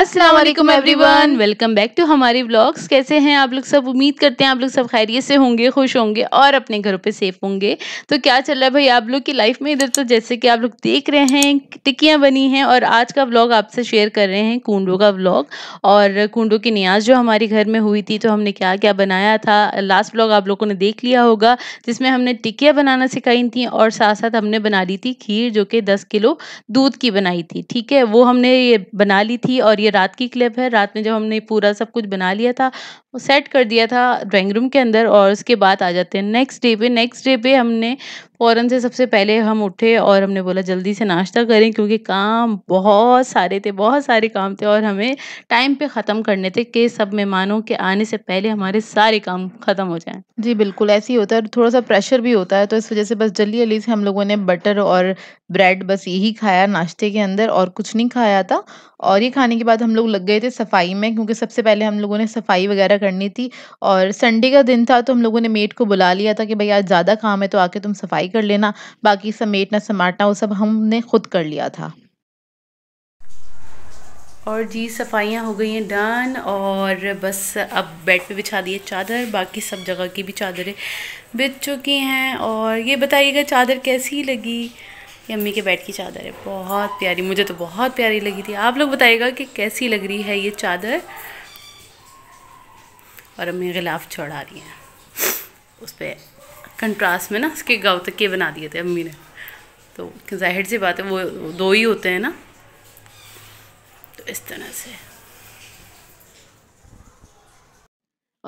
अस्सलाम वालेकुम everyone welcome back to हमारी ब्लॉग्स कैसे हैं आप लोग सब उम्मीद करते हैं आप लोग सब खैरियत से होंगे खुश होंगे और अपने घरों पे सेफ होंगे तो क्या चल रहा है भाई आप लोग की लाइफ में इधर तो जैसे कि आप लोग देख रहे हैं टिक्कियाँ बनी हैं और आज का ब्लॉग आपसे शेयर कर रहे हैं कुंडो का ब्लॉग और कुंडो की न्याज जो हमारे घर में हुई थी तो हमने क्या क्या बनाया था लास्ट ब्लॉग आप लोगों ने देख लिया होगा जिसमें हमने टिक्कियाँ बनाना सिखाई थी और साथ साथ हमने बना ली थी खीर जो कि दस किलो दूध की बनाई थी ठीक है वो हमने ये बना ली थी और ये रात की क्लिप है रात में जब हमने पूरा सब कुछ बना लिया था वो सेट कर दिया था ड्राइंग रूम के अंदर और उसके बाद आ जाते हैं नेक्स्ट डे पे नेक्स्ट डे पे हमने फ़ौरन से सबसे पहले हम उठे और हमने बोला जल्दी से नाश्ता करें क्योंकि काम बहुत सारे थे बहुत सारे काम थे और हमें टाइम पे ख़त्म करने थे कि सब मेहमानों के आने से पहले हमारे सारे काम ख़त्म हो जाएं जी बिल्कुल ऐसे ही होता है थोड़ा सा प्रेशर भी होता है तो इस वजह से बस जल्दी जल्दी से हम लोगों ने बटर और ब्रेड बस यही खाया नाश्ते के अंदर और कुछ नहीं खाया था और ये खाने के बाद हम लोग लग गए थे सफाई में क्योंकि सबसे पहले हम लोगों ने सफाई वगैरह करनी थी और संडे का दिन था तो हम लोगों ने मेट को बुला लिया था कि भाई आज ज़्यादा काम है तो आके तुम सफाई कर लेना बाकी ना समाटना वो सब हमने खुद कर लिया था और जी सफाइयाँ हो गई हैं डन और बस अब बेड पे बिछा दिए चादर बाकी सब जगह की भी चादरें बिछ चुकी हैं और ये बताइएगा चादर कैसी लगी ये अम्मी के बेड की चादर है बहुत प्यारी मुझे तो बहुत प्यारी लगी थी आप लोग बताइएगा कि कैसी लग रही है ये चादर और अम्मी गिलाफ चढ़ा रही हैं उस पर कंट्रास्ट में ना उसके गाँव तक बना दिए थे अम्मी ने तो जाहिर सी बात है वो दो ही होते हैं ना तो इस तरह से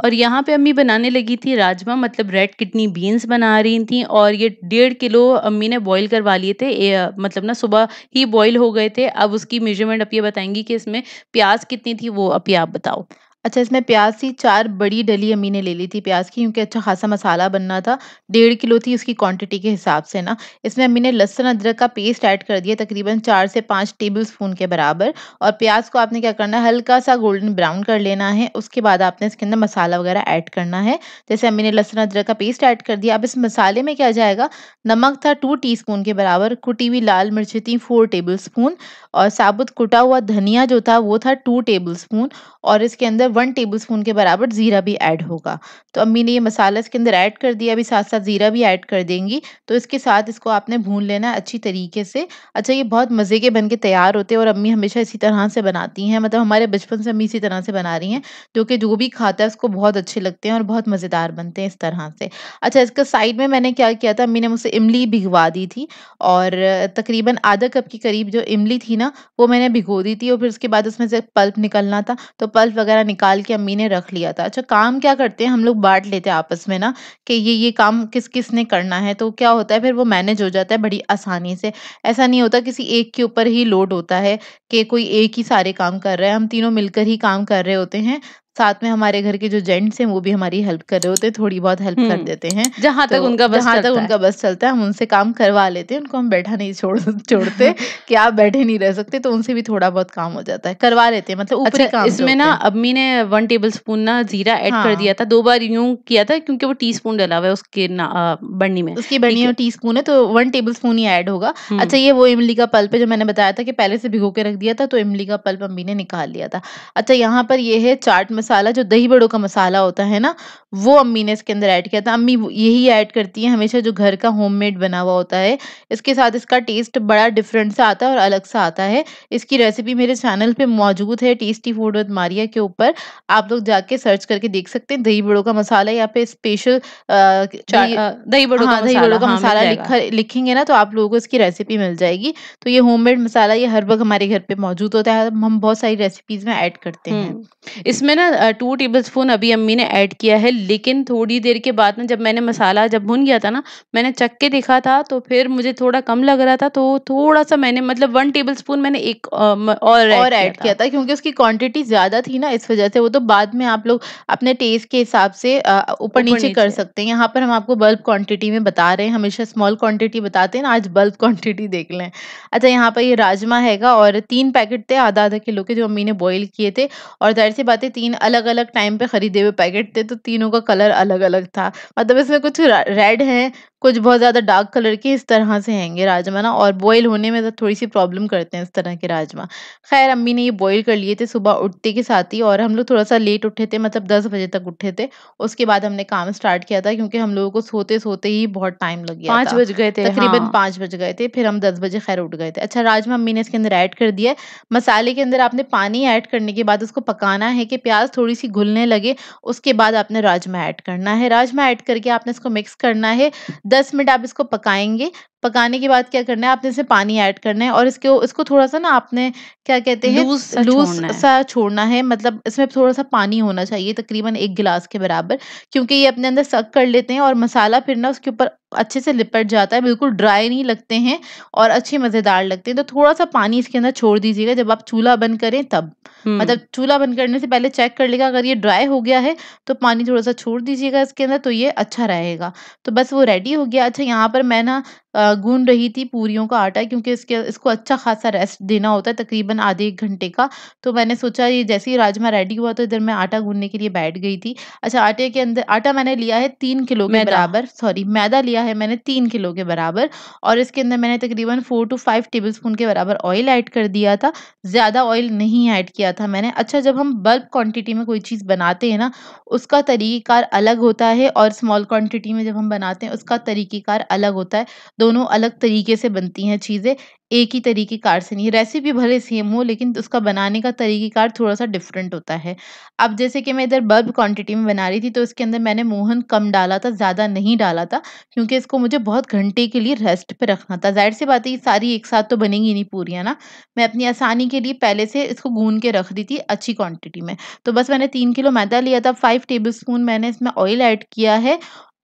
और यहाँ पे अम्मी बनाने लगी थी राजमा मतलब रेड किडनी बीन्स बना रही थी और ये डेढ़ किलो अम्मी ने बॉईल करवा लिए थे ए, मतलब ना सुबह ही बॉईल हो गए थे अब उसकी मेजरमेंट आप ये बताएंगी कि इसमें प्याज कितनी थी वो अभी आप बताओ अच्छा, इसमें प्याज़ थी चार बड़ी डली अम्मी ने ले ली थी प्याज़ की क्योंकि अच्छा ख़ासा मसाला बनना था, डेढ़ किलो थी उसकी क्वांटिटी के हिसाब से ना। इसमें अम्मी ने लहसुन अदरक का पेस्ट ऐड कर दिया तकरीबन चार से पाँच टेबल स्पून के बराबर और प्याज़ को आपने क्या करना है हल्का-सा गोल्डन ब्राउन कर लेना है। उसके बाद आपने इसके अंदर मसाला वग़ैरह ऐड करना है। जैसे अम्मी ने लहसुन अदरक का पेस्ट ऐड कर दिया, अब इस मसाले में क्या जाएगा नमक था टी स्पून के बराबर, कुटी हुई लाल मिर्च थी फोर टेबल स्पून और साबुत कुटा हुआ धनिया जो था वो था टू टेबल स्पून और इसके अंदर वन टेबलस्पून के बराबर ज़ीरा भी ऐड होगा तो अम्मी ने ये मसाला इसके अंदर ऐड कर दिया अभी साथ साथ ज़ीरा भी ऐड कर देंगी तो इसके साथ इसको आपने भून लेना है अच्छी तरीके से अच्छा ये बहुत मज़े के बन के तैयार होते हैं और अम्मी हमेशा इसी तरह से बनाती हैं मतलब हमारे बचपन से अम्मी इसी तरह से बना रही हैं जो कि जो भी खाता है उसको बहुत अच्छे लगते हैं और बहुत मज़ेदार बनते हैं इस तरह से अच्छा इसका साइड में मैंने क्या किया था अम्मी ने मुझसे इमली भिगवा दी थी और तकरीबन आधा कप के करीब जो इमली थी ना वो मैंने भिगो दी थी और फिर उसके बाद उसमें से पल्प निकलना था तो पल्प वगैरह निकल निकाल के अम्मी ने रख लिया था अच्छा काम क्या करते हैं हम लोग बांट लेते हैं आपस में ना कि ये ये काम किस किस ने करना है तो क्या होता है फिर वो मैनेज हो जाता है बड़ी आसानी से ऐसा नहीं होता किसी एक के ऊपर ही लोड होता है कि कोई एक ही सारे काम कर रहा है हम तीनों मिलकर ही काम कर रहे होते हैं साथ में हमारे घर के जो जेंट्स हैं वो भी हमारी हेल्प कर रहे होते हैं थोड़ी बहुत हेल्प कर हम्म। देते हैं जहाँ तक तो, उनका बस जहाँ तक उनका बस चलता है हम उनसे काम करवा लेते हैं उनको हम बैठा नहीं छोड़ छोड़ते कि आप बैठे नहीं रह सकते तो उनसे भी थोड़ा बहुत काम हो जाता है करवा लेते हैं मतलब अच्छा, काम इसमें ना अम्मी ने वन टेबल स्पून ना जीरा एड कर दिया हाँ। था दो बार यूं किया था क्योंकि वो टी स्पून डला हुआ है उसके बर्नी में उसकी बर्नी टी स्पून है तो वन टेबल स्पून ही एड होगा हम्म। अच्छा ये वो इमली का पल्प है जो मैंने बताया था कि पहले से भिगो के रख दिया था तो इमली का पल्प अम्मी ने निकाल लिया था अच्छा यहाँ पर ये है चाट मसाला जो दही बड़ों का मसाला होता है ना वो अम्मी ने इसके अंदर ऐड किया था अम्मी यही ऐड करती हैं हमेशा जो घर का होममेड बना हुआ होता है इसके साथ इसका टेस्ट बड़ा डिफरेंट सा आता है और अलग सा आता है इसकी रेसिपी मेरे चैनल पे मौजूद है टेस्टी फूड विद मारिया के ऊपर आप लोग जाके सर्च करके देख सकते हैं दही बड़ों का मसाला या फिर स्पेशल दही बड़ों का हाँ, दही बड़ों का हाँ, मसाला लिखेंगे ना तो आप लोगों को इसकी रेसिपी मिल जाएगी तो ये होममेड मसाला ये हर वक्त हमारे घर पर मौजूद होता है हम बहुत सारी रेसिपीज में ऐड करते हैं हम्म। इसमें ना टू टेबल स्पून अभी अम्मी ने ऐड किया है लेकिन थोड़ी देर के बाद में जब मैंने मसाला जब भुन गया था ना मैंने चख के देखा था तो फिर मुझे थोड़ा कम लग रहा था तो थोड़ा सा मैंने मतलब वन टेबल स्पून मैंने एक और और ऐड किया था क्योंकि उसकी क्वांटिटी ज़्यादा थी ना इस वजह से वो तो बाद में आप लोग अपने टेस्ट के हिसाब से ऊपर नीचे कर सकते हैं यहाँ पर हम आपको बल्ब क्वांटिटी में बता रहे हैं हमेशा स्मॉल क्वांटिटी बताते हैं ना आज बल्ब क्वांटिटी देख लें अच्छा यहाँ पर ये राजमा हैगा और तीन पैकेट थे आधा आधा किलो के जो अम्मी ने बॉयल किए थे और जाहिर सी बातें तीन अलग अलग टाइम पे खरीदे हुए पैकेट थे तो तीनों का कलर अलग अलग था मतलब इसमें कुछ रेड है कुछ बहुत ज़्यादा डार्क कलर के इस तरह से हैंगे राजमा ना और बॉयल होने में तो थोड़ी सी प्रॉब्लम करते हैं इस तरह के राजमा खैर अम्मी ने ये बॉयल कर लिए थे सुबह उठते के साथ ही और हम लोग थोड़ा सा लेट उठे थे मतलब दस बजे तक उठे थे उसके बाद हमने काम स्टार्ट किया था क्योंकि हम लोगों को सोते सोते ही बहुत टाइम लग गया पाँच बज गए थे तकरीबन पांच हाँ। पाँच बज गए थे फिर हम दस बजे खैर उठ गए थे अच्छा राजमा अम्मी ने इसके अंदर ऐड कर दिया मसाले के अंदर आपने पानी ऐड करने के बाद उसको पकाना है कि प्याज थोड़ी सी घुलने लगे उसके बाद आपने राजमा ऐड करना है राजमा ऐड करके आपने इसको मिक्स करना है दस मिनट आप इसको पकाएंगे पकाने के बाद क्या करना है आपने इसे पानी ऐड करना है और इसके इसको थोड़ा सा ना आपने क्या कहते हैं लूज सा लूज सा छोड़ना है मतलब इसमें थोड़ा सा पानी होना चाहिए तकरीबन एक गिलास के बराबर क्योंकि ये अपने अंदर सक कर लेते हैं और मसाला फिर ना उसके ऊपर अच्छे से लिपट जाता है बिल्कुल ड्राई नहीं लगते हैं और अच्छे मज़ेदार लगते हैं तो थोड़ा सा पानी इसके अंदर छोड़ दीजिएगा जब आप चूल्हा बंद करें तब हम्म। मतलब चूल्हा बंद करने से पहले चेक कर लेगा अगर ये ड्राई हो गया है तो पानी थोड़ा-सा छोड़ दीजिएगा इसके अंदर तो ये अच्छा रहेगा। तो बस वो रेडी हो गया। अच्छा यहाँ पर मैं ना गून रही थी पूरियों का आटा क्योंकि इसके इसको अच्छा खासा रेस्ट देना होता है तकरीबन आधे एक घंटे का। तो मैंने सोचा ये जैसे ही राजमा रेडी हुआ तो इधर मैं आटा गूनने के लिए बैठ गई थी। अच्छा आटे के अंदर आटा मैंने लिया है तीन किलो के बराबर सॉरी मैदा लिया है मैंने तीन किलो के बराबर और इसके अंदर मैंने तकरीबन फोर टू टेबल स्पून के बराबर ऑयल ऐड कर दिया था। ज़्यादा ऑयल नहीं ऐड किया किया था मैंने अच्छा जब हम बल्क क्वांटिटी में कोई चीज़ बनाते हैं ना उसका तरीक़ेकार अलग होता है और स्मॉल क्वांटिटी में जब हम बनाते हैं उसका तरीक़ेकार अलग होता है दोनों अलग तरीके से बनती हैं चीज़ें एक ही तरीके कार से नहीं रेसिपी भले सेम हो लेकिन उसका बनाने का तरीक़ेकार थोड़ा सा डिफरेंट होता है अब जैसे कि मैं इधर बल्ब क्वांटिटी में बना रही थी तो इसके अंदर मैंने मोहन कम डाला था ज़्यादा नहीं डाला था क्योंकि इसको मुझे बहुत घंटे के लिए रेस्ट पर रखना था जाहिर सी बात है ये सारी एक साथ तो बनेंगी नहीं पूरियाँ ना मैं अपनी आसानी के लिए पहले से इसको गून के रख दी थी अच्छी क्वान्टिटी में तो बस मैंने तीन किलो मैदा लिया था फाइव टेबल मैंने इसमें ऑयल ऐड किया है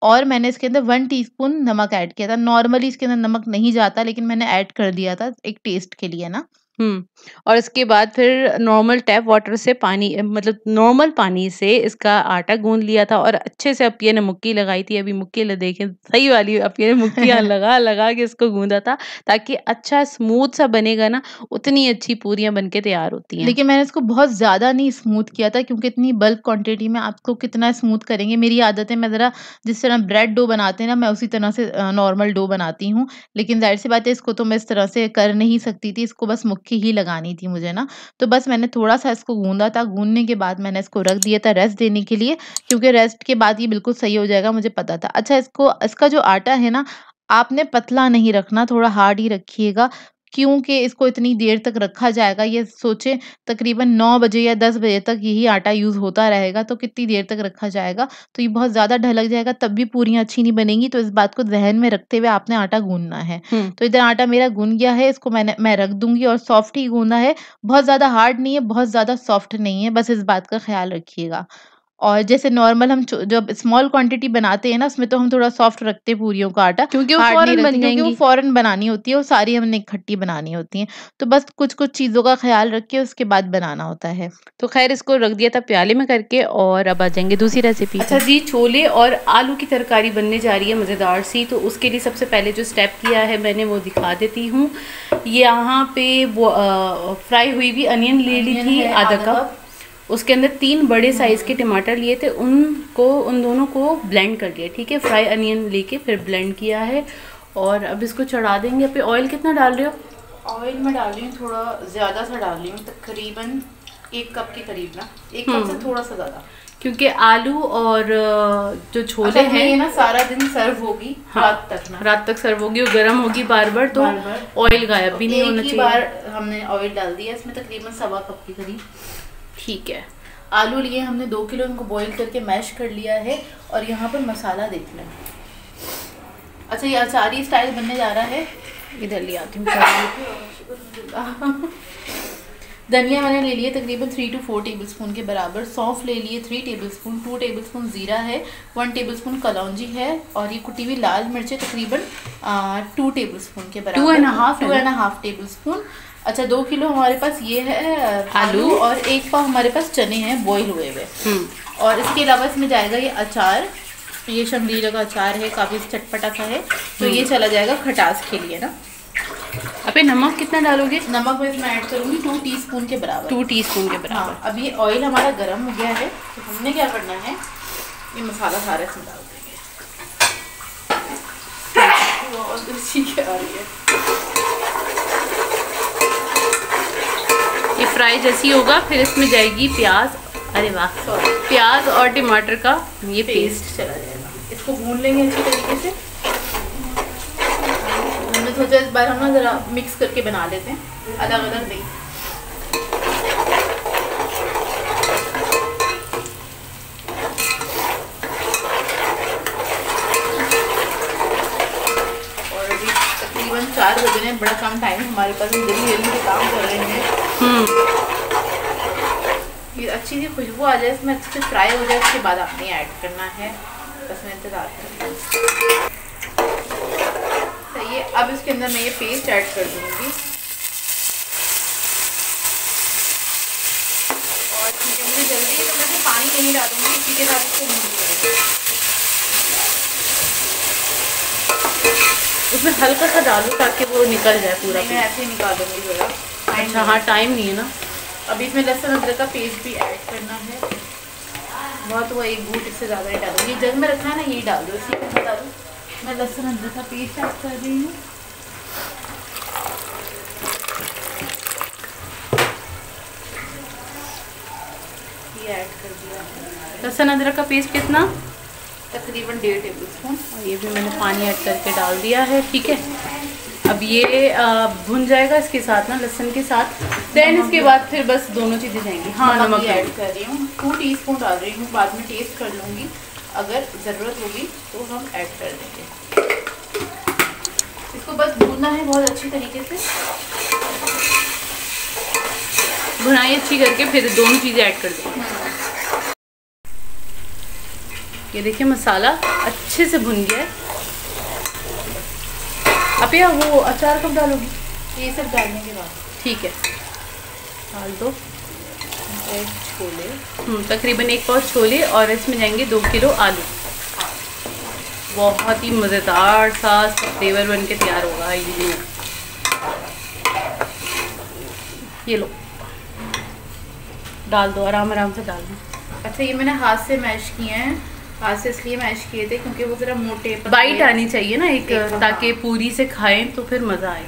और मैंने इसके अंदर वन टीस्पून नमक ऐड किया था नॉर्मली इसके अंदर नमक नहीं जाता लेकिन मैंने ऐड कर दिया था एक टेस्ट के लिए ना हम्म और इसके बाद फिर नॉर्मल टैप वाटर से पानी मतलब नॉर्मल पानी से इसका आटा गूंद लिया था और अच्छे से अपिया ने मुक्की लगाई थी अभी मुक्की ल- देखें सही वाली अपिया ने मुक्की लगा लगा के इसको गूंदा था ताकि अच्छा स्मूथ सा बनेगा ना उतनी अच्छी पूरियां बन के तैयार होती हैं। लेकिन मैंने इसको बहुत ज़्यादा नहीं स्मूथ किया था क्योंकि इतनी बल्क क्वांटिटी में आपको कितना स्मूथ करेंगे। मेरी आदत है मैं ज़रा जिस तरह ब्रेड डो बनाते हैं ना मैं उसी तरह से नॉर्मल डो बनाती हूँ। लेकिन ज़ाहिर-सी बात है इसको तो मैं इस तरह से कर नहीं सकती थी। इसको बस मुक्की की ही लगानी थी मुझे ना तो बस मैंने थोड़ा सा इसको गूंदा था गूंदने के बाद मैंने इसको रख दिया था रेस्ट देने के लिए क्योंकि रेस्ट के बाद ये बिल्कुल सही हो जाएगा मुझे पता था अच्छा इसको इसका जो आटा है ना आपने पतला नहीं रखना थोड़ा हार्ड ही रखिएगा क्योंकि इसको इतनी देर तक रखा जाएगा ये सोचे तकरीबन नौ बजे या दस बजे तक यही आटा यूज़ होता रहेगा तो कितनी देर तक रखा जाएगा तो ये बहुत ज़्यादा ढलक जाएगा तब भी पूरियाँ अच्छी नहीं बनेंगी तो इस बात को जहन में रखते हुए आपने आटा गूंदना है तो इधर आटा मेरा गूंद गया है इसको मैंने मैं रख दूंगी और सॉफ्ट ही गूंदा है बहुत ज़्यादा हार्ड नहीं है बहुत ज़्यादा सॉफ्ट नहीं है बस इस बात का ख्याल रखिएगा और जैसे नॉर्मल हम जब स्मॉल क्वांटिटी बनाते हैं ना उसमें तो हम थोड़ा सॉफ्ट रखते हैं पूरियों का आटा क्योंकि वो फॉरन बन क्योंकि वो फॉरन बनानी होती है और सारी हमने इकट्ठी बनानी होती है तो बस कुछ कुछ चीज़ों का ख्याल रख के उसके बाद बनाना होता है तो खैर इसको रख दिया था प्याले में करके और अब आ जाएंगे दूसरी रेसिपी अच्छा जी छोले और आलू की तरकारी बनने जा रही है मज़ेदार सी तो उसके लिए सबसे पहले जो स्टेप किया है मैंने वो दिखा देती हूँ यहाँ पे वो फ्राई हुई भी अनियन ले ली थी आधा कप उसके अंदर तीन बड़े साइज़ के टमाटर लिए थे उनको उन दोनों को ब्लेंड कर दिया ठीक है फ्राई अनियन लेके फिर ब्लेंड किया है और अब इसको चढ़ा देंगे अभी ऑयल कितना डाल रहे हो ऑयल मैं डाल रही हूँ थोड़ा ज़्यादा सा डाल रही हूँ तकरीबन एक कप के करीब ना एक कप से हम्म। थोड़ा सा ज़्यादा क्योंकि आलू और जो छोले हैं ये ना सारा दिन सर्व होगी हाँ, रात तक ना रात तक सर्व होगी और गर्म होगी बार बार तो ऑयल गायब भी नहीं होना चाहिए बार हमने ऑयल डाल दिया इसमें तकरीबन सवा कप के करीब ठीक है आलू लिए हमने दो किलो इनको बॉईल करके मैश कर लिया है और यहाँ पर मसाला देख लें अच्छा ये अचारी स्टाइल बनने जा रहा है इधर ले आती हूँ धनिया मैंने ले लिए तकरीबन थ्री टू फोर टेबलस्पून के बराबर सौंफ ले लिए three tablespoon spoon two table ज़ीरा है वन टेबलस्पून स्पून कलौजी है और ये कुटी हुई लाल मिर्चें तकरीबन टू टेबल के बराबर two and half two and half tablespoon अच्छा दो किलो हमारे पास ये है आलू और एक पाव हमारे पास चने हैं बॉईल हुए हुए हम्म। और इसके अलावा इसमें जाएगा ये अचार ये शमली का अचार है काफ़ी चटपटा सा है तो ये हम्म। चला जाएगा खटास के लिए ना अबे नमक कितना डालोगे नमक मैं इसमें ऐड करूँगी टू टीस्पून के बराबर टू टीस्पून के बराबर हाँ, अब ये ऑयल हमारा गर्म हो गया है तो हमने क्या करना है ये मसाला सारा इसमें डाल देंगे और आ रही है फ्राई जैसी होगा फिर इसमें जाएगी प्याज अरे वाह प्याज और टमाटर का ये पेस्ट, चला जाएगा इसको भून लेंगे अच्छी तरीके से हमने सोचा इस बार हम ना ज़रा मिक्स करके बना लेते हैं अलग अलग नहीं चार बज रहे हैं बड़ा कम टाइम हमारे पास जल्दी जल्दी काम कर रहे हैं हम्म। ये अच्छी सी खुशबू आ जाए इसमें अच्छे से फ्राई हो जाए उसके बाद आपने ऐड करना है बस मैं इंतज़ार कर तो ये अब इसके अंदर मैं ये पेस्ट ऐड कर दूँगी और मुझे जल्दी तो मैं पानी नहीं डालूंगी इसी के साथ इसको उसमें हल्का सा डालो ताकि वो निकल जाए पूरा मैं ऐसे ही निकाल दूँगी थोड़ा अच्छा हाँ टाइम नहीं है ना अभी इसमें लहसुन अदरक का पेस्ट भी ऐड करना है बहुत वो एक बूट इससे ज़्यादा ही डालो ये जग में रखा है ना यही डाल दो इसी में दो मैं लहसुन अदरक का पेस्ट ऐड कर रही हूँ ऐड कर दिया लहसुन अदरक का पेस्ट कितना तकरीबन डेढ़ टेबल स्पून और ये भी मैंने पानी ऐड करके डाल दिया है ठीक है अब ये भुन जाएगा इसके साथ ना लहसन के साथ देन इसके बाद फिर बस दोनों चीज़ें जाएंगी हाँ नमक ऐड कर रही हूँ टू टी स्पून डाल रही हूँ बाद में टेस्ट कर लूँगी अगर ज़रूरत होगी तो हम ऐड कर देंगे इसको बस भूनना है बहुत अच्छी तरीके से भुनाई अच्छी करके फिर दोनों चीज़ें ऐड कर देंगे ये देखिए मसाला अच्छे से भुन गया है अब वो अचार कब डालोगी ये सब डालने के बाद ठीक है डाल दो एक छोले हम्म, तकरीबन एक पाव छोले और इसमें जाएंगे दो किलो आलू बहुत ही मज़ेदार सा फ्लेवर बन के तैयार होगा ये ये लो डाल दो आराम आराम से डाल दो अच्छा ये मैंने हाथ से मैश किए हैं खास इसलिए मैश किए थे क्योंकि वो ज़रा मोटे बाइट आनी चाहिए ना एक, ताकि पूरी से खाएं तो फिर मज़ा आए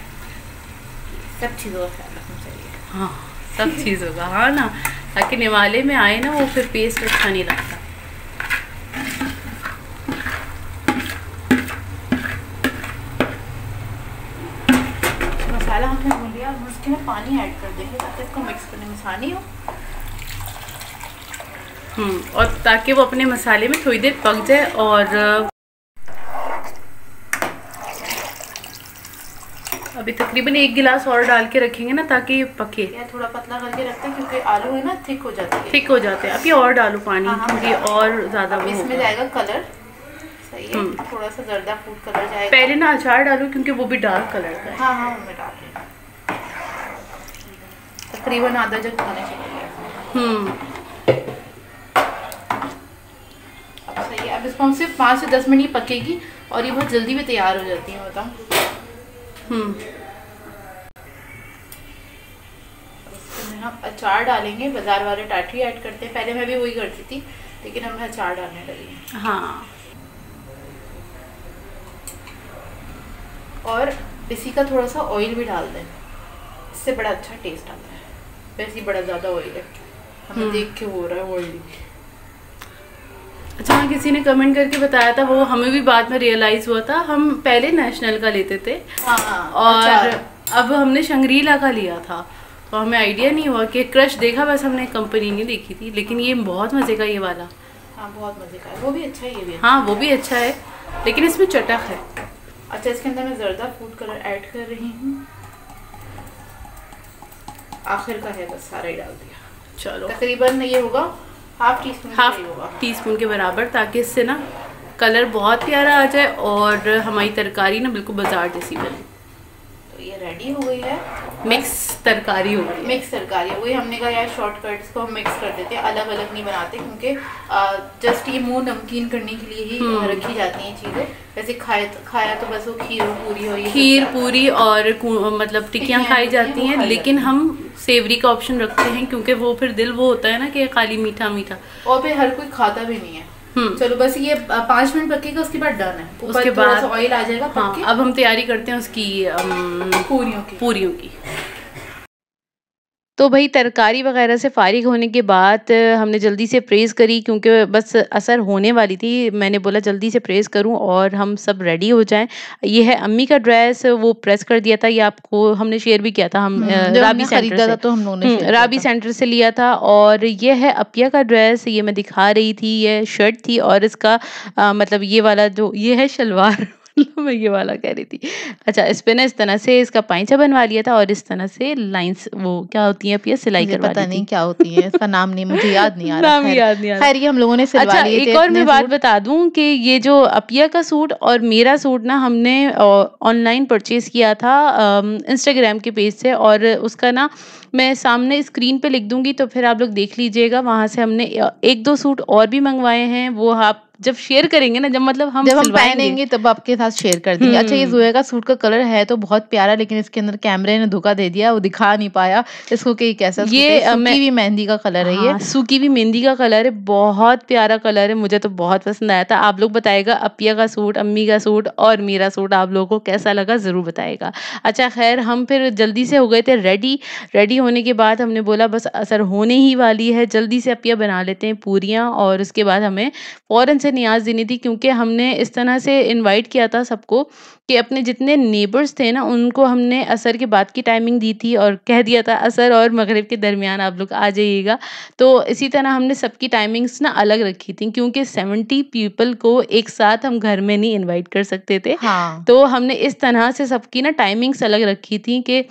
सब चीज़ों का ख्याल रखना चाहिए हाँ सब चीज़ों का हाँ ना ताकि निवाले में आए ना वो फिर पेस्ट अच्छा नहीं लगता मसाला हमने भून लिया और उसके में पानी ऐड कर देंगे ताकि इसको मिक्स करने में आसानी हो हम्म, और ताकि वो अपने मसाले में थोड़ी देर पक जाए और अभी तकरीबन एक गिलास और डाल के रखेंगे ना ताकि ये पके ये थोड़ा पतला करके रखते हैं क्योंकि आलू है ना थिक हो जाते हैं थिक हो जाते हैं अभी और डालो पानी हाँ, हाँ क्योंकि और ज़्यादा इसमें जाएगा कलर सही है हम्म। थोड़ा सा जर्दा फूड कलर जाएगा पहले ना अचार डालो क्योंकि वो भी डार्क कलर का है हाँ हाँ डाल तकरीबन आधा जग खाना हम्म फॉर्म हम सिर्फ पाँच से दस मिनट ही पकेगी और ये बहुत जल्दी भी तैयार हो जाती है बताओ हम्म। हम अचार डालेंगे बाजार वाले टाठी ऐड करते हैं पहले मैं भी वही करती थी लेकिन हम अचार डालने लगे हाँ और इसी का थोड़ा सा ऑयल भी डाल दें इससे बड़ा अच्छा टेस्ट आता है वैसे ही बड़ा ज़्यादा ऑयल है हमें हम्म। देख के हो रहा है ऑयली अच्छा हाँ किसी ने कमेंट करके बताया था वो हमें भी बाद में रियलाइज़ हुआ था हम पहले नेशनल का लेते थे हाँ, हाँ, और अच्छा। अब हमने शंगरीला का लिया था तो हमें आइडिया नहीं हुआ कि क्रश देखा बस हमने कंपनी नहीं देखी थी लेकिन ये बहुत मज़े का ये वाला हाँ बहुत मज़े का है वो भी अच्छा है ये भी हाँ वो भी अच्छा है लेकिन इसमें चटक है अच्छा इसके अंदर मैं ज़रदा फूड कलर ऐड कर रही हूँ आखिर का है बस सारा ही डाल दिया चलो तकरीबन ये होगा half teaspoon half teaspoon के बराबर ताकि इससे ना कलर बहुत प्यारा आ जाए और हमारी तरकारी ना बिल्कुल बाजार जैसी बने तो ये रेडी हो गई है मिक्स तरकारी हो गई मिक्स तरकारी हो गई हमने कहा यार शॉर्टकट्स को हम मिक्स कर देते हैं अलग अलग नहीं बनाते क्योंकि जस्ट ये मुंह नमकीन करने के लिए ही हम्म। रखी जाती हैं चीज़ें वैसे खाए तो, खाया तो बस वो खीर पूरी हो खीर पूरी और मतलब टिक्कियाँ खाई जाती हैं लेकिन हम सेवरी का ऑप्शन रखते हैं क्योंकि वो फिर दिल वो होता है ना कि खाली मीठा मीठा और फिर हर कोई खाता भी नहीं है हम्म। चलो बस ये पाँच मिनट पकेगा उसके बाद डन है उसके बाद ऑयल आ जाएगा हाँ, अब हम तैयारी करते हैं उसकी पूरी की पूरियों की तो भाई तरकारी वगैरह से फ़ारिग होने के बाद हमने जल्दी से प्रेस करी क्योंकि बस असर होने वाली थी मैंने बोला जल्दी से प्रेस करूं और हम सब रेडी हो जाएं ये है अम्मी का ड्रेस वो प्रेस कर दिया था ये आपको हमने शेयर भी किया था हम हम्म, राबी सेंटर से, था तो हम हम्म, राबी सेंटर से लिया था और ये है अपिया का ड्रेस ये मैं दिखा रही थी ये शर्ट थी और इसका मतलब ये वाला जो ये है शलवार तो मैं ये वाला कह रही थी अच्छा इस पे ना इस तरह से इसका पैंचा बनवा लिया था और इस तरह से लाइंस वो क्या होती है ये सिलाई करवा पता नहीं क्या होती है इसका नाम नहीं मुझे याद नहीं आ रहा नाम याद नहीं आ रहा हम लोगों ने अच्छा, एक और मैं बात बता दूं कि ये जो अपिया का सूट और मेरा सूट ना हमने ऑनलाइन परचेज किया था इंस्टाग्राम के पेज से और उसका ना मैं सामने स्क्रीन पे लिख दूंगी तो फिर आप लोग देख लीजिएगा वहाँ से हमने एक दो सूट और भी मंगवाए हैं वो आप जब शेयर करेंगे ना जब मतलब हम जब हम पहनेंगे तब आपके साथ शेयर कर देंगे अच्छा ये जोया हम्म। का सूट का कलर है तो बहुत प्यारा लेकिन इसके अंदर कैमरे ने धोखा दे दिया वो दिखा नहीं पाया इसको कि कैसा ये सूखी भी मेहंदी का कलर है ये सूखी हाँ, भी मेहंदी का कलर है बहुत प्यारा कलर है मुझे तो बहुत पसंद आया था आप लोग बताएगा अपिया का सूट अम्मी का सूट और मेरा सूट आप लोगों को कैसा लगा ज़रूर बताएगा अच्छा खैर हम फिर जल्दी से हो गए थे रेडी रेडी होने के बाद हमने बोला बस असर होने ही वाली है जल्दी से अपिया बना लेते हैं पूरियाँ और उसके बाद हमें फ़ौरन से से देनी थी क्योंकि हमने इस तरह से इनवाइट किया था सबको कि अपने जितने नेबर्स थे ना उनको हमने असर के बाद की टाइमिंग दी थी और कह दिया था असर और मगरब के दरमियान आप लोग आ जाइएगा तो इसी तरह हमने सबकी टाइमिंग्स ना अलग रखी थी क्योंकि सेवेंटी पीपल को एक साथ हम घर में नहीं इन्वाइट कर सकते थे हाँ। तो हमने इस तरह से सबकी ना टाइमिंग्स अलग रखी थी कि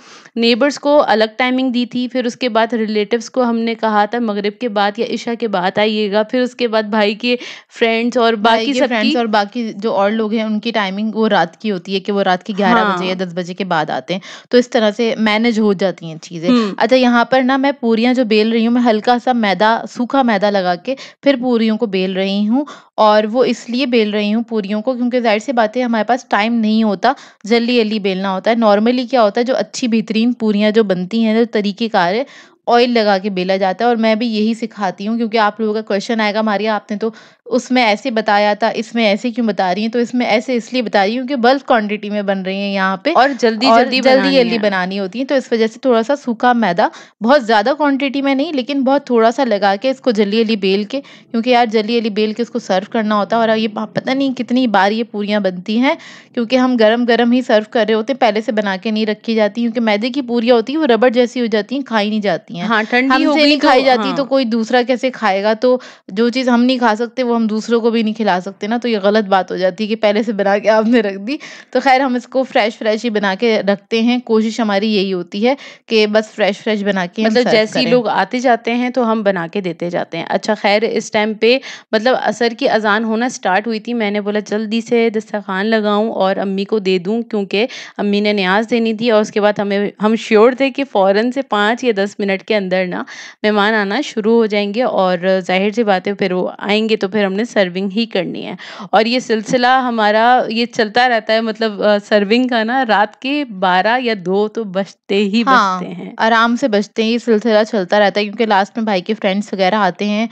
नेबर्स को अलग टाइमिंग दी थी फिर उसके बाद रिलेटिव्स को हमने कहा था मगरब के बाद या इशा के बाद आइएगा फिर उसके बाद भाई के फ्रेंड्स और बाकी सब और बाकी जो और लोग हैं उनकी टाइमिंग वो रात की होती होती है कि वो रात की ग्यारह हाँ। बजे या हाँ। दस बजे के बाद आते हैं तो इस तरह से मैनेज हो जाती हैं चीज़ें हम्म। अच्छा यहाँ पर ना मैं पूरियाँ जो बेल रही हूँ मैं हल्का सा मैदा सूखा मैदा लगा के फिर पूरियों को बेल रही हूँ और वो इसलिए बेल रही हूँ पूरियों को क्योंकि जाहिर सी बात है हमारे पास टाइम नहीं होता जल्दी जल्दी बेलना होता है नॉर्मली क्या होता है जो अच्छी बेहतरीन पूरियाँ जो बनती हैं जो तरीक़ेकार है ऑयल लगा के बेला जाता है और मैं भी यही सिखाती हूँ क्योंकि आप लोगों का क्वेश्चन आएगा मारिया आपने तो उसमें ऐसे बताया था इसमें ऐसे क्यों बता रही हैं तो इसमें ऐसे इसलिए बता रही हूँ कि बल्क क्वांटिटी में बन रही है यहाँ पे और जल्दी और जल्दी जल्दी जल्दी बनानी होती है तो इस वजह से थोड़ा सा सूखा मैदा बहुत ज़्यादा क्वांटिटी में नहीं लेकिन बहुत थोड़ा सा लगा के इसको जल्दी जल्दी बेल के क्योंकि यार जल्दी जल्दी बेल के इसको सर्व करना होता है और ये पता नहीं कितनी बार ये पूरियाँ बनती हैं क्योंकि हम गर्म गर्म ही सर्व कर रहे होते हैं पहले से बना के नहीं रखी जाती क्योंकि मैदे की पूरियाँ होती है वो रबड़ जैसी हो जाती हैं खाई नहीं जाती हैं हाँ, ठंडी नहीं खाई तो, जाती हाँ। तो कोई दूसरा कैसे खाएगा तो जो चीज़ हम नहीं खा सकते वो हम दूसरों को भी नहीं खिला सकते ना तो ये गलत बात हो जाती है कि पहले से बना के आपने रख दी तो खैर हम इसको फ्रेश फ्रेश ही बना के रखते हैं कोशिश हमारी यही होती है कि बस फ्रेश फ्रेश बना के मतलब जैसे ही लोग आते जाते हैं तो हम बना के देते जाते हैं अच्छा खैर इस टाइम पे मतलब असर की अजान होना स्टार्ट हुई थी मैंने बोला जल्दी से दस्तरखान लगाऊँ और अम्मी को दे दूँ क्योंकि अम्मी ने न्याज देनी थी और उसके बाद हमें हम श्योर थे कि फ़ौर से पाँच या दस मिनट के अंदर ना मेहमान आना शुरू हो जाएंगे और जाहिर सी बात है फिर वो आएंगे तो फिर हमने सर्विंग ही करनी है और ये सिलसिला हमारा ये चलता रहता है मतलब सर्विंग का ना रात के बारह या दो तो बचते ही हाँ, बचते हैं आराम से बचते हैं ये सिलसिला चलता रहता है क्योंकि लास्ट में भाई के फ्रेंड्स वगैरह आते हैं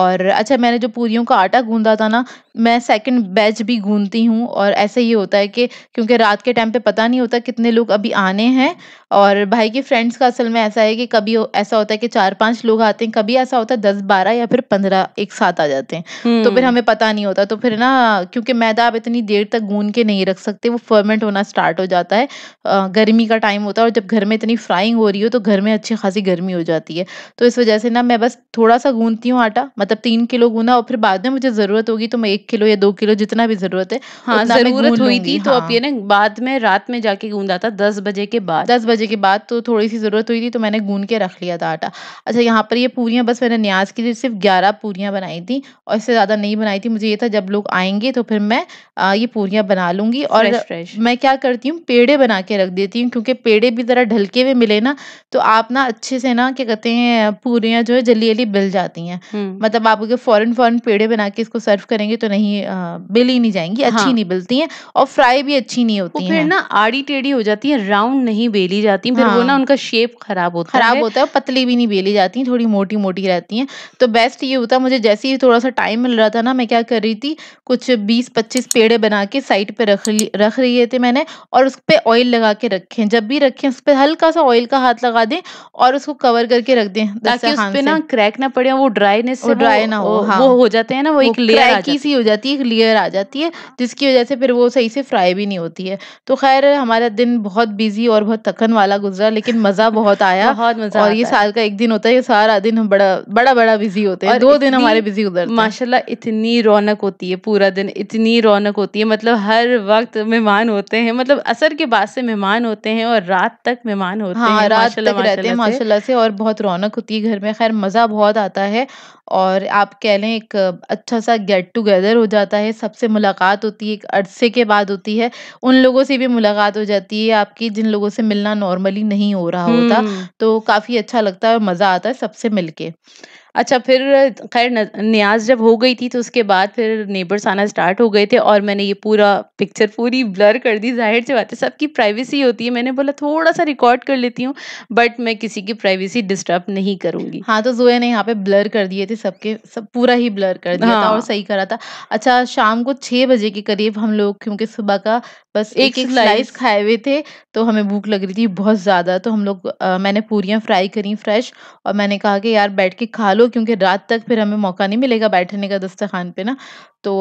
और अच्छा मैंने जो पूरियों का आटा गूंदा था ना मैं सेकंड बैच भी गूंदती हूँ और ऐसे ही होता है कि क्योंकि रात के टाइम पे पता नहीं होता कितने लोग अभी आने हैं और भाई के फ्रेंड्स का असल में ऐसा है कि कभी ऐसा होता है कि चार पांच लोग आते हैं कभी ऐसा होता है दस बारह या फिर पंद्रह एक साथ आ जाते हैं तो फिर हम्म। हमें पता नहीं होता तो फिर ना क्योंकि मैदा तो आप इतनी देर तक गून के नहीं रख सकते वो फर्मेंट होना स्टार्ट हो जाता है गर्मी का टाइम होता है और जब घर में इतनी फ्राइंग हो रही हो तो घर में अच्छी खासी गर्मी हो जाती है तो इस वजह से ना मैं बस थोड़ा सा गूंदती हूँ आटा मतलब तीन किलो गूंदा और फिर बाद में मुझे जरूरत होगी तो मैं एक किलो या दो किलो जितना भी जरूरत है हाँ, जरूरत हुई थी तो अब हाँ। ये ना बाद में रात में जाके गूंदा था दस बजे के बाद दस बजे बजे के बाद तो थोड़ी सी ज़रूरत हुई थी तो मैंने गून के रख लिया था आटा अच्छा यहाँ पर ये पूरियाँ बस मैंने न्याज की थी सिर्फ ग्यारह पूरियाँ बनाई थी और इससे ज़्यादा नहीं बनाई थी मुझे ये था जब लोग आएंगे तो फिर मैं ये पूरियाँ बना लूँगी और मैं क्या करती हूँ पेड़े बना के रख देती हूँ क्योंकि पेड़े भी ज़रा ढलके हुए मिले ना तो आप ना अच्छे से ना क्या कहते हैं पूरियाँ जो है जल्दी जल्दी बिल जाती हैं हम्म। मतलब आप अगर फ़ौरन फ़ौरन पेड़े बना के इसको सर्व करेंगे तो नहीं बिल ही नहीं जाएंगी अच्छी हाँ। नहीं बिलती हैं और फ्राई भी अच्छी नहीं होती है फिर ना आड़ी टेढ़ी हो जाती है राउंड नहीं बेली जाती जाती फिर हाँ। वो ना हाँ। उनका शेप खराब होता खराब है। खराब होता है पतली भी नहीं बेली जाती थोड़ी मोटी मोटी रहती हैं तो बेस्ट ये होता मुझे जैसे ही थोड़ा सा टाइम मिल रहा था ना मैं क्या कर रही थी कुछ बीस पच्चीस पेड़े बना के साइड पे रख रख रही थे मैंने और उस पर ऑयल लगा के रखे जब भी रखे उस पर हल्का सा ऑयल का हाथ लगा दें और उसको कवर करके रख दें ताकि उस पर ना क्रैक ना पड़े वो ड्राईनेस वो ड्राई ना हो हाँ। वो हो जाते हैं ना वो एक लेयर की सी हो जाती है एक लेयर आ जाती है जिसकी वजह से फिर वो सही से फ्राई भी नहीं होती है तो खैर हमारा दिन बहुत बिजी और बहुत थकन वाला गुजरा लेकिन मजा बहुत आया बहुत मजा और ये साल का एक दिन होता है ये सारा दिन हम बड़ा बड़ा बड़ा बिजी होते हैं दो दिन हमारे बिजी गुजर माशाल्लाह इतनी रौनक होती है पूरा दिन इतनी रौनक होती है मतलब हर वक्त मेहमान होते हैं मतलब असर के बाद से मेहमान होते हैं और रात तक मेहमान होते हाँ, हैं रात तक रहते हैं माशाल्लाह से और बहुत रौनक होती है घर में खैर मज़ा बहुत आता है और आप कह लें एक अच्छा सा गेट टुगेदर हो जाता है सबसे मुलाकात होती है एक अरसे के बाद होती है उन लोगों से भी मुलाकात हो जाती है आपकी जिन लोगों से मिलना नॉर्मली नहीं हो रहा होता हम्म। तो काफी अच्छा लगता है मजा आता है सबसे मिलके अच्छा फिर खैर न्याज जब हो गई थी तो उसके बाद फिर नेबर्स आना स्टार्ट हो गए थे और मैंने ये पूरा पिक्चर पूरी ब्लर कर दी जाहिर सी बात है सबकी प्राइवेसी होती है मैंने बोला थोड़ा सा रिकॉर्ड कर लेती हूँ बट मैं किसी की प्राइवेसी डिस्टर्ब नहीं करूँगी हाँ तो जोया ने यहाँ पे ब्लर कर दिए थे सबके सब पूरा ही ब्लर कर दिया हाँ। था और हाँ। सही करा था अच्छा शाम को छः बजे के करीब हम लोग क्योंकि सुबह का बस एक एक स्लाइस खाए हुए थे तो हमें भूख लग रही थी बहुत ज़्यादा तो हम लोग मैंने पूरियां फ्राई करी फ्रेश और मैंने कहा कि यार बैठ के खा लो क्योंकि रात तक फिर हमें मौका नहीं मिलेगा बैठने का दस्तरखान पे ना तो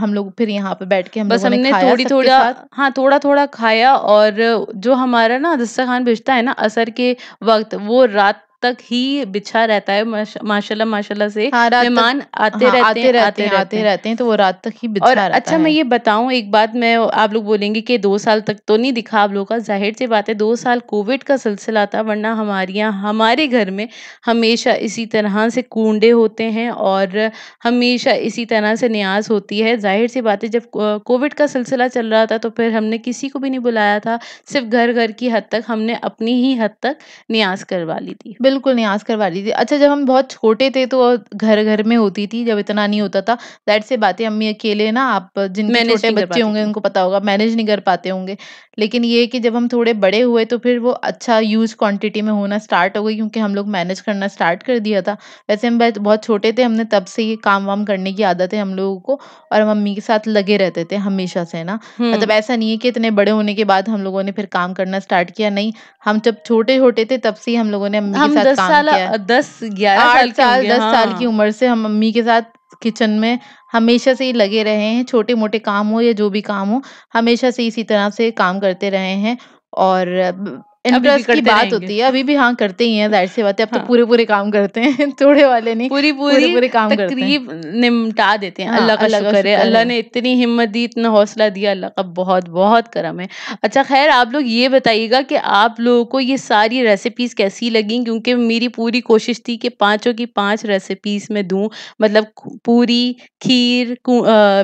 हम लोग फिर यहाँ पे बैठ के हम बस हमने खाया थोड़ी थोड़ा हाँ थोड़ा थोड़ा खाया और जो हमारा ना दस्तरखान भेजता है ना असर के वक्त वो रात तक ही बिछा रहता है माशाल्लाह माशाल्लाह से हाँ, मेहमान आते, हाँ, रहते, आते, हैं, आते रहते आते रहते हैं तो वो रात तक ही बिछा और रहता अच्छा है। मैं ये बताऊं एक बात मैं आप लोग बोलेंगे कि दो साल तक तो नहीं दिखा आप लोगों का जाहिर सी बात है दो साल कोविड का सिलसिला था वरना हमारे यहाँ हमारे घर में हमेशा इसी तरह से कूडे होते हैं और हमेशा इसी तरह से न्याज होती है जाहिर सी बात है जब कोविड का सिलसिला चल रहा था तो फिर हमने किसी को भी नहीं बुलाया था सिर्फ घर घर की हद तक हमने अपनी ही हद तक न्याज करवा ली थी बिल्कुल नहीं करवा वाली थी। अच्छा जब हम बहुत छोटे थे तो घर-घर में होती थी, जब इतना नहीं होता था। दैट से बात है अम्मी अकेले ना आप जिनके छोटे बच्चे होंगे उनको पता होगा मैनेज नहीं कर पाते होंगे। लेकिन ये कि जब हम थोड़े बड़े हुए तो फिर वो अच्छा यूज क्वांटिटी में होना स्टार्ट हो गई क्योंकि हम लोग मैनेज करना स्टार्ट कर दिया था। वैसे हम बहुत छोटे थे, हमने तब से ये काम-वाम करने की आदत है हम लोगों को और हम अम्मी के साथ लगे रहते थे हमेशा से ना। मतलब हम्म। ऐसा नहीं है कि इतने बड़े होने के बाद हम लोगों ने फिर काम करना स्टार्ट किया, नहीं। हम जब छोटे-छोटे थे तब से ही हम लोगों ने अम्मी के साथ दस साल दस ग्यारह साल साल दस साल की उम्र से हम मम्मी के साथ किचन में हमेशा से ही लगे रहे हैं छोटे मोटे काम हो या जो भी काम हो हमेशा से इसी तरह से काम करते रहे हैं और बात होती है अभी भी हाँ करते ही बात है अब तो हाँ। तो पूरे पूरे काम करते हैं थोड़े वाले नहीं पूरी पूरी पूरे, काम तकरीब निमटा देते हैं हाँ, अल्लाह का शुक्र है अल्लाह ने इतनी हिम्मत दी इतना हौसला दिया अल्लाह का बहुत बहुत करम है अच्छा खैर आप लोग ये बताइएगा कि आप लोगों को ये सारी रेसिपीज़ कैसी लगी क्योंकि मेरी पूरी कोशिश थी कि पाँचों की पाँच रेसिपीज़ में दूँ मतलब पूरी खीर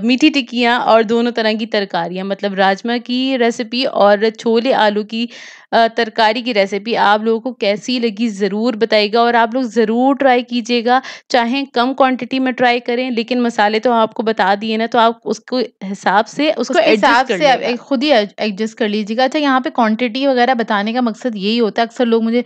मीठी टिक्कियाँ और दोनों तरह की तरकारियाँ मतलब राजमा की रेसिपी और छोले आलू की तरकारी की रेसिपी आप लोगों को कैसी लगी ज़रूर बताइएगा और आप लोग ज़रूर ट्राई कीजिएगा चाहे कम क्वांटिटी में ट्राई करें लेकिन मसाले तो आपको बता दिए ना तो आप उसको हिसाब से उसको हिसाब से खुद ही एडजस्ट कर लीजिएगा अच्छा यहाँ पे क्वांटिटी वगैरह बताने का मकसद यही होता है अक्सर लोग मुझे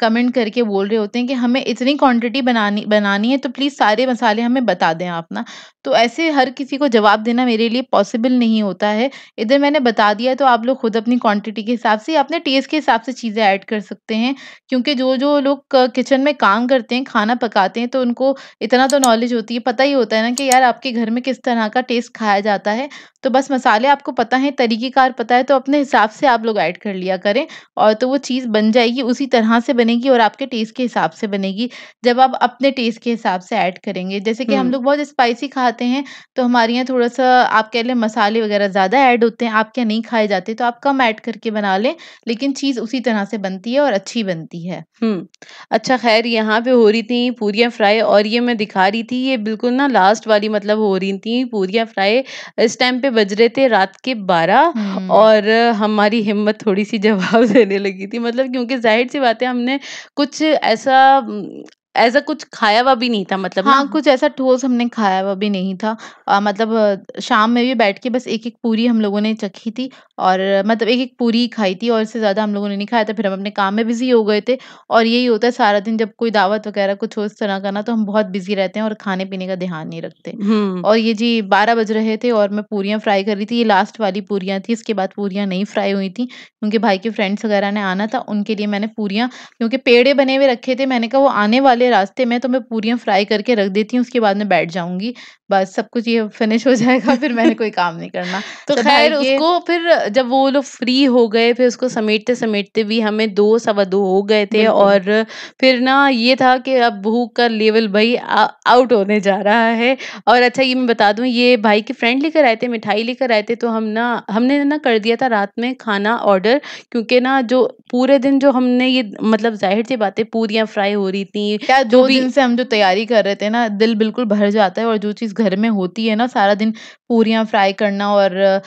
कमेंट करके बोल रहे होते हैं कि हमें इतनी क्वान्टिटी बनानी बनानी है तो प्लीज़ सारे मसाले हमें बता दें आप ना तो ऐसे हर किसी को जवाब देना मेरे लिए पॉसिबल नहीं होता है इधर मैंने बता दिया तो आप लोग खुद अपनी क्वांटिटी के हिसाब से अपने टेस्ट के हिसाब से चीज़ें ऐड कर सकते हैं क्योंकि जो जो लोग किचन में काम करते हैं खाना पकाते हैं तो उनको इतना तो नॉलेज होती है पता ही होता है ना कि यार आपके घर में किस तरह का टेस्ट खाया जाता है तो बस मसाले आपको पता है तरीक़ेकार पता है तो अपने हिसाब से आप लोग ऐड कर लिया करें और तो वो चीज़ बन जाएगी उसी तरह से बनेगी और आपके टेस्ट के हिसाब से बनेगी जब आप अपने टेस्ट के हिसाब से ऐड करेंगे जैसे कि हम लोग बहुत स्पाइसी खाते खाते हैं तो हमारे यहाँ थोड़ा सा आप कह लें मसाले वगैरह ज़्यादा ऐड होते हैं आपके यहाँ नहीं खाए जाते तो आप कम ऐड करके बना लें लेकिन चीज़ उसी तरह से बनती है और अच्छी बनती है अच्छा खैर यहाँ पे हो रही थी पूरियाँ फ्राई और ये मैं दिखा रही थी ये बिल्कुल ना लास्ट वाली मतलब हो रही थी पूरियाँ फ्राई इस टाइम पे बज रहे थे रात के बारह और हमारी हिम्मत थोड़ी सी जवाब देने लगी थी मतलब क्योंकि जाहिर सी बात है हमने कुछ ऐसा ऐसा कुछ खाया हुआ भी नहीं था मतलब हाँ ना? कुछ ऐसा ठोस हमने खाया हुआ भी नहीं था आ, मतलब शाम में भी बैठ के बस एक एक पूरी हम लोगों ने चखी थी और मतलब एक एक पूरी ही खाई थी और इससे ज़्यादा हम लोगों ने नहीं खाया था फिर हम अपने काम में बिजी हो गए थे और यही होता है सारा दिन जब कोई दावत वगैरह कुछ हो इस तरह का ना तो हम बहुत बिजी रहते हैं और खाने पीने का ध्यान नहीं रखते हम्म। और ये जी बारह बज रहे थे और मैं पूरियाँ फ्राई कर रही थी ये लास्ट वाली पूरियाँ थी इसके बाद पूरियाँ नहीं फ्राई हुई थी क्योंकि भाई के फ्रेंड्स वगैरह ने आना था उनके लिए मैंने पूरियाँ क्योंकि पेड़े बने हुए रखे थे मैंने कहा वो आने वाले थे रास्ते में तो मैं पूरियाँ फ्राई करके रख देती हूँ उसके बाद में बैठ जाऊंगी बस सब कुछ ये फिनिश हो जाएगा फिर मैंने कोई काम नहीं करना तो खैर उसको फिर जब वो लोग फ्री हो गए फिर उसको समेटते समेटते भी हमें दो सवा दो हो गए थे और फिर ना ये था कि अब भूख का लेवल भाई आउट होने जा रहा है और अच्छा ये मैं बता दूँ ये भाई के फ्रेंड लेकर आए थे मिठाई लेकर आए थे तो हम ना हमने ना कर दिया था रात में खाना ऑर्डर क्योंकि ना जो पूरे दिन जो हमने ये मतलब जाहिर सी बातें पूरियाँ फ्राई हो रही थी क्या जो दो भी दिन से हम जो तैयारी कर रहे थे ना दिल बिल्कुल भर जाता है और जो चीज़ घर में होती है ना सारा दिन पूरियाँ फ्राई करना और आ,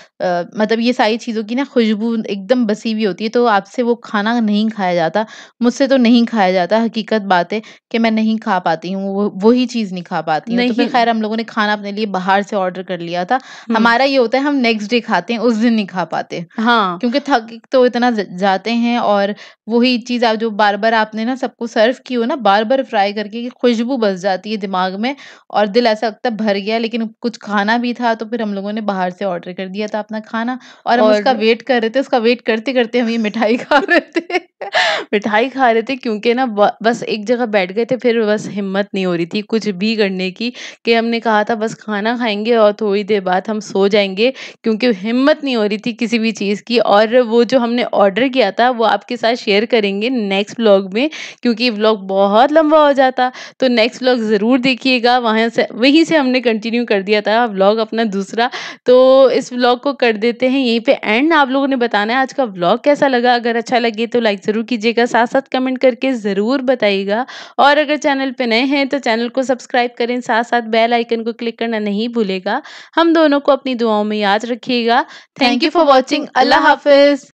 मतलब ये सारी चीज़ों की ना खुशबू एकदम बसी हुई होती है तो आपसे वो खाना नहीं खाया जाता। मुझसे तो नहीं खाया जाता हकीकत बात है कि मैं नहीं खा पाती हूँ वो वही चीज़ नहीं खा पाती हूँ। तो नहीं। खैर हम लोगों ने खाना अपने लिए बाहर से ऑर्डर कर लिया था। हमारा ये होता है हम नेक्स्ट डे खाते हैं उस दिन नहीं खा पाते। हाँ। क्योंकि थक तो इतना जाते हैं और वही चीज़ आप जो बार-बार आपने ना सबको सर्व की हो ना बार-बार फ्राई करके कि खुशबू बस जाती है दिमाग में और दिल ऐसा लगता भर गया लेकिन कुछ खाना भी था तो फिर हम लोगों ने बाहर से ऑर्डर कर दिया था अपना खाना और हम उसका वेट कर रहे थे उसका वेट करते करते हम ये मिठाई खा रहे थे मिठाई खा रहे थे क्योंकि ना बस एक जगह बैठ गए थे फिर बस हिम्मत नहीं हो रही थी कुछ भी करने की कि हमने कहा था बस खाना खाएंगे और थोड़ी देर बाद हम सो जाएंगे क्योंकि हिम्मत नहीं हो रही थी किसी भी चीज़ की और वो जो हमने ऑर्डर किया था वो आपके साथ शेयर करेंगे नेक्स्ट ब्लॉग में क्योंकि ब्लॉग बहुत लंबा हुआ हो जाता तो नेक्स्ट व्लॉग ज़रूर देखिएगा वहाँ से वहीं से हमने कंटिन्यू कर दिया था व्लॉग अपना दूसरा तो इस व्लॉग को कर देते हैं यहीं पे एंड आप लोगों ने बताना है आज का व्लॉग कैसा लगा अगर अच्छा लगे तो लाइक ज़रूर कीजिएगा साथ साथ कमेंट करके ज़रूर बताइएगा और अगर चैनल पर नए हैं तो चैनल को सब्सक्राइब करें साथ साथ बेल आइकन को क्लिक करना नहीं भूलेगा हम दोनों को अपनी दुआओं में याद रखिएगा थैंक यू फॉर वॉचिंग अल्लाह हाफिज़